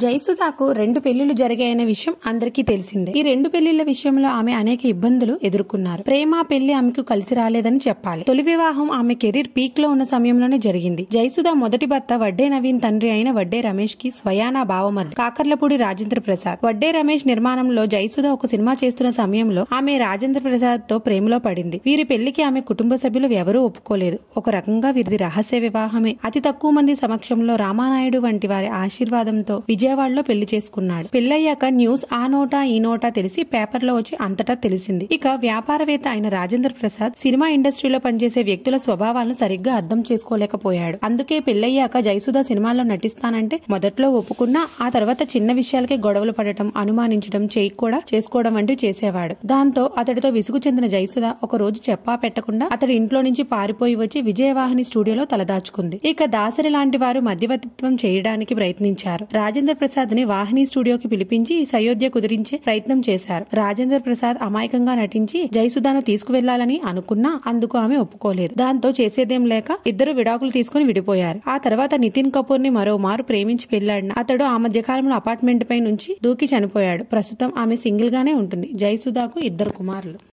జయసుధాకు రెండు పెళ్లిళ్లు జరిగాయనే విషయం అందరికీ తెలిసిందే ఈ రెండు పెళ్లిళ్ల విషయంలో ఆమె అనేక ఇబ్బందులు ఎదుర్కొన్నారు ప్రేమ పెళ్లి ఆమెకు కలిసి రాలేదని చెప్పాలి తొలి వివాహం ఆమె కెరీర్ పీక్ లో ఉన్న సమయంలోనే జరిగింది జయసుధ మొదటి భర్త వడ్డే నవీన్ తండ్రి అయిన వడ్డే రమేష్ కి స్వయానా భావమర్ది కాకర్లపూడి రాజేంద్ర ప్రసాద్ వడ్డే రమేష్ నిర్మాణంలో జయసుధ ఒక సినిమా చేస్తున్న సమయంలో ఆమె రాజేంద్ర ప్రసాద్ తో ప్రేమలో పడింది వీరి పెళ్లికి ఆమె కుటుంబ సభ్యులు ఎవరూ ఒప్పుకోలేదు ఒక రకంగా వీరిది రహస్య వివాహమే అతి తక్కువ మంది సమక్షంలో రామానాయుడు వంటి వారి ఆశీర్వాదంతో విజయవాడలో పెళ్లి చేసుకున్నాడు పెళ్లయ్యాక న్యూస్ ఆ నోటా ఈ నోటా తెలిసి పేపర్లో వచ్చి అంతటా తెలిసింది ఇక వ్యాపారవేత్త అయిన రాజేంద్ర ప్రసాద్ సినిమా ఇండస్ట్రీలో పనిచేసే వ్యక్తుల స్వభావాలను సరిగ్గా అర్థం చేసుకోలేకపోయాడు అందుకే పెళ్లయ్యాక జయసుధ సినిమాల్లో నటిస్తానంటే మొదట్లో ఒప్పుకున్నా ఆ తర్వాత చిన్న విషయాలకే గొడవలు పడటం అనుమానించడం చేయి కూడా చేసుకోవడం వంటివి చేసేవాడు దాంతో అతడితో విసుగు చెందిన జయసుధ ఒక రోజు చెప్పా పెట్టకుండా అతడి ఇంట్లో నుంచి పారిపోయి వచ్చి విజయవాహిని స్టూడియోలో తలదాచుకుంది ఇక దాసరి లాంటి వారు మధ్యవర్తిత్వం చేయడానికి ప్రయత్నించారు రాజ రాజేంద్ర ప్రసాద్ ని వాహిని స్టూడియోకి పిలిపించి సయోధ్య కుదిరించే ప్రయత్నం చేశారు రాజేంద్ర ప్రసాద్ అమాయకంగా నటించి జయసుధాను తీసుకువెళ్లాలని అనుకున్నా అందుకు ఆమె ఒప్పుకోలేదు దాంతో చేసేదేం లేక ఇద్దరు విడాకులు తీసుకుని విడిపోయారు ఆ తర్వాత నితిన్ కపూర్ ని మరోమారు ప్రేమించి పెళ్లాడిన అతడు ఆ మధ్య కాలంలో అపార్ట్మెంట్ పై నుంచి దూకి చనిపోయాడు ప్రస్తుతం ఆమె సింగిల్ గానే ఉంటుంది జయసుధాకు ఇద్దరు కుమారులు